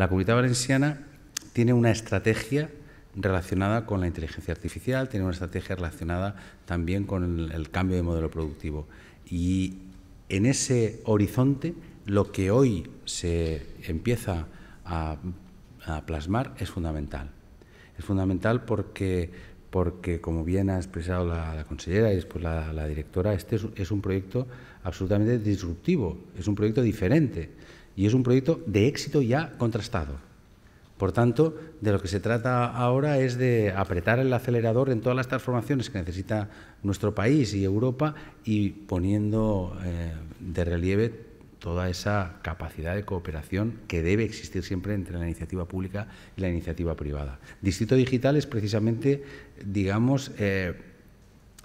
La Comunidad Valenciana tiene una estrategia relacionada con la inteligencia artificial, tiene una estrategia relacionada también con el, cambio de modelo productivo. Y en ese horizonte, lo que hoy se empieza a, plasmar es fundamental. Es fundamental porque, porque como bien ha expresado la, la consellera y después la, directora, este es un proyecto absolutamente disruptivo, es un proyecto diferente y es un proyecto de éxito ya contrastado. Por tanto, de lo que se trata ahora es de apretar el acelerador en todas las transformaciones que necesita nuestro país y Europa y poniendo eh, de relieve toda esa capacidad de cooperación que debe existir siempre entre la iniciativa pública y la iniciativa privada. Distrito Digital es precisamente, digamos, eh,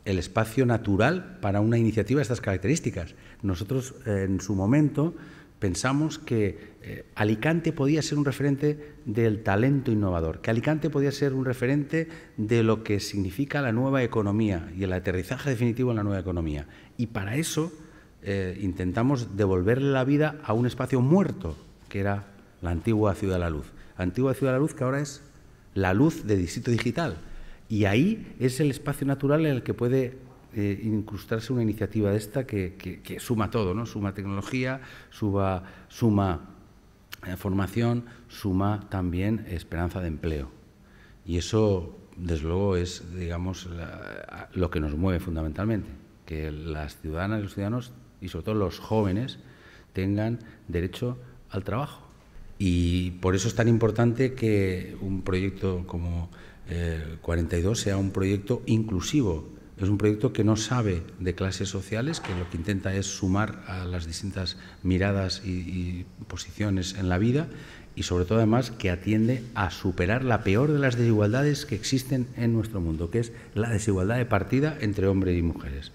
el espacio natural para una iniciativa de estas características. Nosotros, eh, en su momento, pensamos que eh, Alicante podía ser un referente del talento innovador, que Alicante podía ser un referente de lo que significa la nueva economía y el aterrizaje definitivo en la nueva economía. Y para eso eh, intentamos devolverle la vida a un espacio muerto, que era la antigua Ciudad de la Luz. Antigua Ciudad de la Luz que ahora es la luz de distrito digital. Y ahí es el espacio natural en el que puede eh, incrustarse una iniciativa de esta que, suma todo, ¿no? Suma tecnología, suba, suma eh, formación, suma también esperanza de empleo. Y eso, desde luego, es, digamos, lo que nos mueve fundamentalmente, que las ciudadanas y los ciudadanos, y sobre todo los jóvenes, tengan derecho al trabajo. Y por eso es tan importante que un proyecto como el 42 sea un proyecto inclusivo, es un proyecto que no sabe de clases sociales, que lo que intenta es sumar a las distintas miradas y, posiciones en la vida y sobre todo además que atiende a superar la peor de las desigualdades que existen en nuestro mundo, que es la desigualdad de partida entre hombres y mujeres.